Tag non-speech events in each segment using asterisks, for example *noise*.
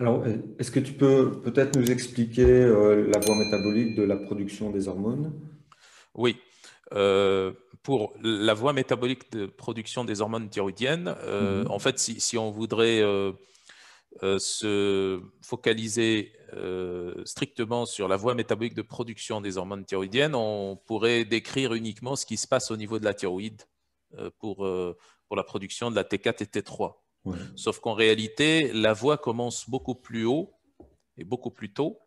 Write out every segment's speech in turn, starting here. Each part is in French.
Alors, euh, est-ce que tu peux peut-être nous expliquer euh, la voie métabolique de la production des hormones Oui. Euh, pour la voie métabolique de production des hormones thyroïdiennes, mhm. en fait, si, si on voudrait se focaliser strictement sur la voie métabolique de production des hormones thyroïdiennes, on pourrait décrire uniquement ce qui se passe au niveau de la thyroïde pour, pour la production de la T4 et T3. Sauf qu'en réalité, la voix commence beaucoup plus haut et beaucoup plus tôt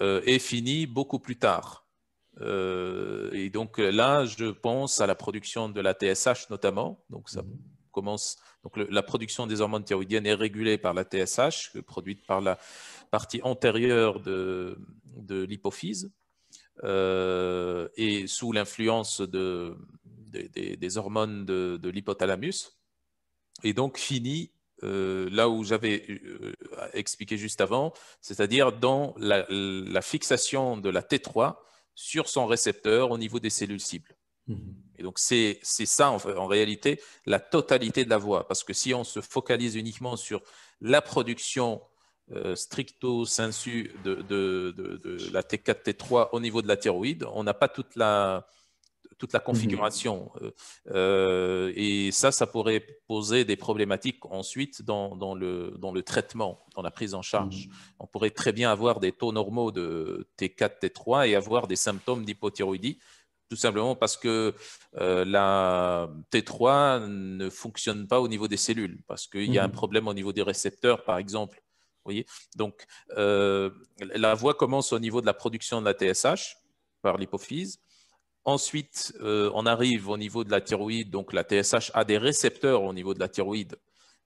euh, et finit beaucoup plus tard. Euh, et donc euh, là, je pense à la production de la TSH notamment. Donc ça mhm. commence. Donc la production des hormones thyroïdiennes est régulée par la TSH, produite par la partie antérieure de, l'hypophyse. et sous l'influence des, hormones de l'hypothalamus, et donc fini euh, là où j'avais euh, expliqué juste avant, c'est-à-dire dans la, fixation de la T3 sur son récepteur au niveau des cellules cibles. Mhm. Et donc c'est ça en, en, réalité la totalité de la voie, parce que si on se focalise uniquement sur la production euh, stricto sensu de, de, de, la T4, T3 au niveau de la thyroïde, on n'a pas toute la, toute la mmh configuration. Euh, euh, et ça, ça pourrait poser des problématiques ensuite dans, le, traitement, dans la prise en mmh charge. On pourrait très bien avoir des taux normaux de T4, T3 et avoir des symptômes d'hypothyroïdie, tout simplement parce que euh, la T3 ne fonctionne pas au niveau des cellules, parce qu'il y a un mmh problème au niveau des récepteurs, par exemple. voyez Donc, la voie commence au niveau de la production de la TSH par l'hypophyse. Ensuite, euh, on arrive au niveau de la thyroïde. Donc, la TSH a des récepteurs au niveau de la thyroïde.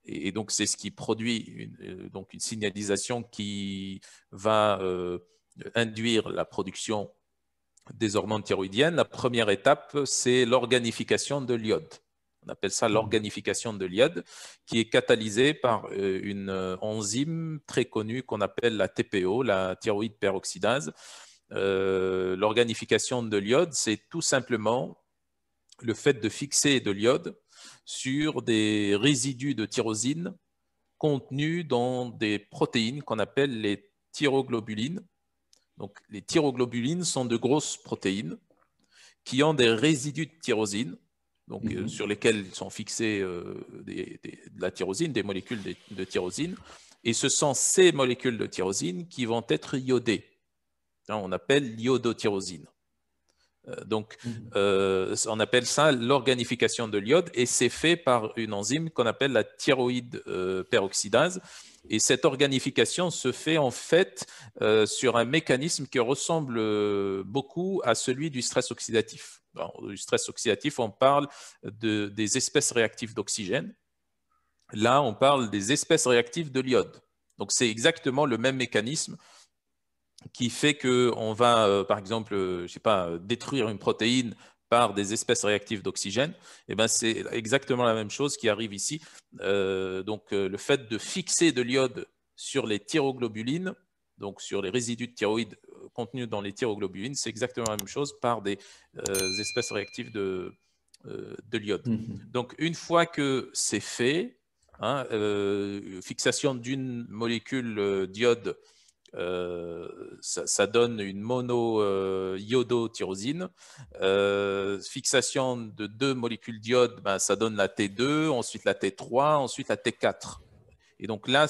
Et, donc, c'est ce qui produit une, euh, donc une signalisation qui va euh, induire la production des hormones thyroïdiennes. La première étape, c'est l'organification de l'iode. On appelle ça l'organification de l'iode, qui est catalysée par une enzyme très connue qu'on appelle la TPO, la thyroïde peroxydase euh, l'organification de l'iode, c'est tout simplement le fait de fixer de l'iode sur des résidus de tyrosine contenus dans des protéines qu'on appelle les thyroglobulines. Donc, les thyroglobulines sont de grosses protéines qui ont des résidus de tyrosine, donc, euh, mhm. sur lesquels sont fixés euh, des, la tyrosine, des molécules de, de, tyrosine. Et ce sont ces molécules de tyrosine qui vont être iodées. Hein, on appelle l'iodotyrosine. Euh, donc, mhm. euh, on appelle ça l'organification de l'iode et c'est fait par une enzyme qu'on appelle la thyroïde euh, peroxydase. Et cette organification se fait en fait sur un mécanisme qui ressemble beaucoup à celui du stress oxydatif. du stress oxydatif, on parle des espèces réactives d'oxygène. Là, on parle des espèces réactives de l'iode. Donc, c'est exactement le même mécanisme qui fait qu'on va, euh, par exemple, euh, je sais pas, euh, détruire une protéine par des espèces réactives d'oxygène, Et eh ben c'est exactement la même chose qui arrive ici. donc le fait de fixer de l'iode sur les thyroglobulines, donc sur les résidus de thyroïdes contenus dans les thyroglobulines, c'est exactement la même chose par des espèces réactives de, de l'iode. Mmh. Donc une fois que c'est fait, hein, fixation d'une molécule d'iode euh, ça, donne une mono-iodotyrosine. Euh, euh, fixation de deux molécules d'iode, ben, ça donne la T2, ensuite la T3, ensuite la T4. Et donc là,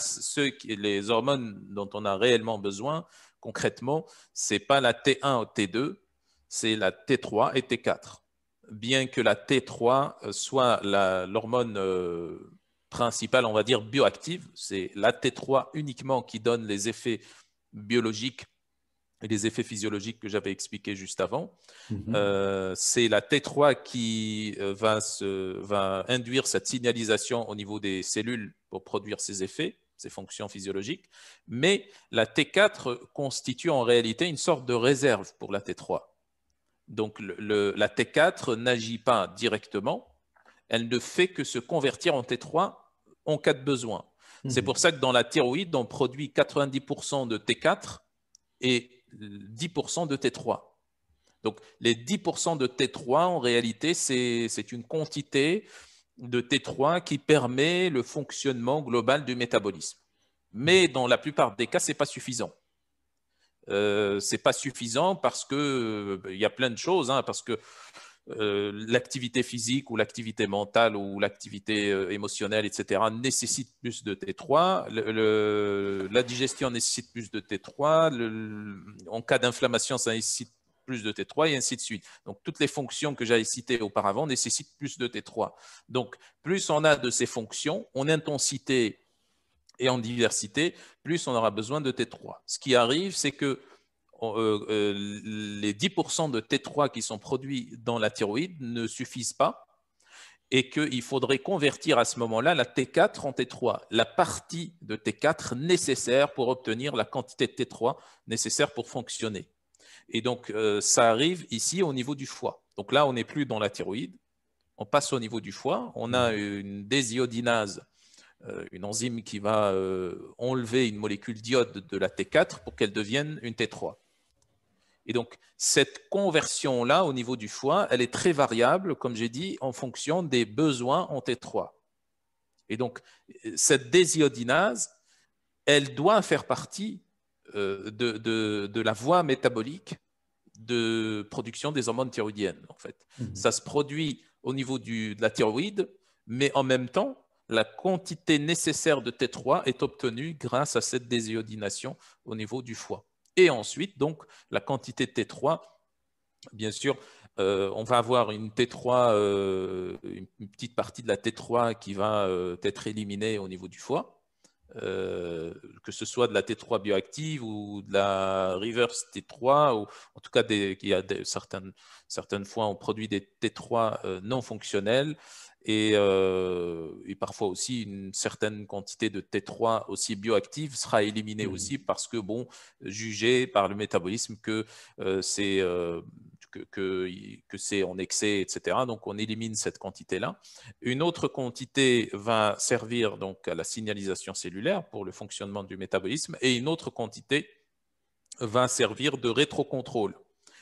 les hormones dont on a réellement besoin, concrètement, ce n'est pas la T1 ou T2, c'est la T3 et T4. Bien que la T3 soit l'hormone principale, on va dire, bioactive, c'est la T3 uniquement qui donne les effets biologiques et les effets physiologiques que j'avais expliqués juste avant. Mhm. Euh, c'est la T3 qui euh, va, se, va, induire cette signalisation au niveau des cellules pour produire ces effets, ces fonctions physiologiques, mais la T4 constitue en réalité une sorte de réserve pour la T3. Donc la T4 n'agit pas directement, elle ne fait que se convertir en T3 en cas de besoin. Mhm. C'est pour ça que dans la thyroïde, on produit 90% de T4 et 10% de T3. Donc les 10% de T3, en réalité, c'est une quantité de T3 qui permet le fonctionnement global du métabolisme. Mais dans la plupart des cas, ce n'est pas suffisant. Euh, ce n'est pas suffisant parce qu'il euh, y a plein de choses, hein, parce que euh, l'activité physique ou l'activité mentale ou l'activité euh, émotionnelle, etc., nécessite plus de T3. la digestion nécessite plus de T3. en cas d'inflammation, ça nécessite plus de T3 et ainsi de suite. Donc, toutes les fonctions que j'avais citées auparavant nécessitent plus de T3. Donc, plus on a de ces fonctions en intensité et en diversité, plus on aura besoin de T3. Ce qui arrive, c'est que euh, euh, les 10% de T3 qui sont produits dans la thyroïde ne suffisent pas et qu'il faudrait convertir à ce moment-là la T4 en T3, la partie de T4 nécessaire pour obtenir la quantité de T3 nécessaire pour fonctionner. Et donc, euh, ça arrive ici au niveau du foie. Donc là, on n'est plus dans la thyroïde, on passe au niveau du foie, on a une désiodinase, une enzyme qui va enlever une molécule d'iode de la T4 pour qu'elle devienne une T3. Et donc, cette conversion-là au niveau du foie, elle est très variable, comme j'ai dit, en fonction des besoins en T3. Et donc, cette désiodinase, elle doit faire partie euh, de, la voie métabolique de production des hormones thyroïdiennes, en fait. Mhm. Ça se produit au niveau de la thyroïde, mais en même temps, la quantité nécessaire de T3 est obtenue grâce à cette désiodination au niveau du foie. Et ensuite, donc, la quantité de T3, bien sûr, euh, on va avoir une T3, euh, une petite partie de la T3 qui va euh, être éliminée au niveau du foie. Euh, que ce soit de la T3 bioactive ou de la reverse T3, ou en tout cas, des, il a certaines, certaines fois, on produit des T3 euh, non fonctionnels et, euh, et, parfois aussi une certaine quantité de T3 aussi bioactive sera éliminée mmh. aussi parce que, bon, jugé par le métabolisme que c'est que, c'est en excès, etc. Donc on élimine cette quantité-là. Une autre quantité va servir donc à la signalisation cellulaire pour le fonctionnement du métabolisme et une autre quantité va servir de rétrocontrôle.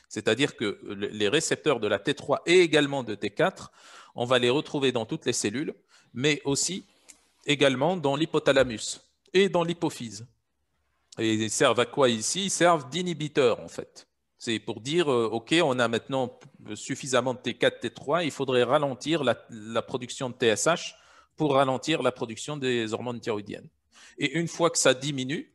C'est-à-dire que les récepteurs de la T3 et également de T4, on va les retrouver dans toutes les cellules, mais aussi également dans l'hypothalamus et dans l'hypophyse. Et ils servent à quoi ici Ils servent d'inhibiteurs en fait. C'est pour dire, euh, OK, on a maintenant suffisamment de T4, T3, il faudrait ralentir la, production de TSH pour ralentir la production des hormones thyroïdiennes. Et une fois que ça diminue,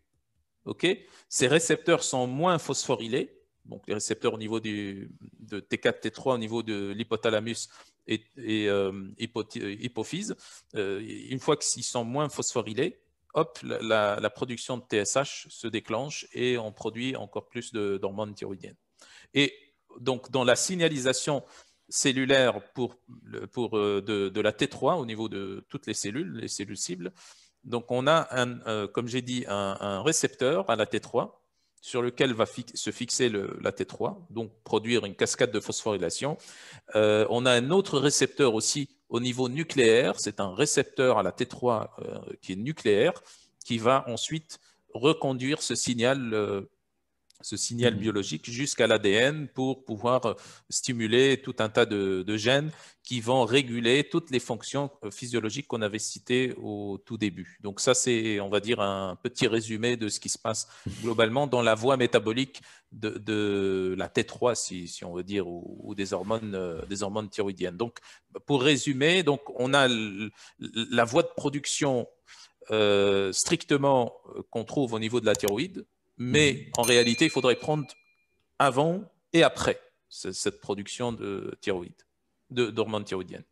OK, ces récepteurs sont moins phosphorylés, donc les récepteurs au niveau de T4, T3, au niveau de l'hypothalamus et, euh, hypophyse, euh, une fois qu'ils sont moins phosphorylés, hop, la, production de TSH se déclenche et on produit encore plus d'hormones thyroïdiennes. Et donc, dans la signalisation cellulaire pour, euh, de, la T3 au niveau de toutes les cellules, les cellules cibles, donc on a, euh, comme j'ai dit, un récepteur à la T3 sur lequel va se fixer la T3, donc produire une cascade de phosphorylation. Euh, on a un autre récepteur aussi au niveau nucléaire, c'est un récepteur à la T3 euh, qui est nucléaire, qui va ensuite reconduire ce signal euh, ce signal mhm. biologique jusqu'à l'ADN pour pouvoir euh, stimuler tout un tas de, gènes qui vont réguler toutes les fonctions euh, physiologiques qu'on avait citées au tout début. Donc ça, c'est, on va dire, un petit résumé de ce qui se passe *laughs* globalement dans la voie métabolique de, la T3, si, on veut dire, ou, des, hormones, euh, des hormones thyroïdiennes. Donc, pour résumer, donc, on a la voie de production strictement qu'on trouve au niveau de la thyroïde, mais hmm. en réalité, il faudrait prendre avant et après cette production de thyroïde, d'hormones thyroïdiennes.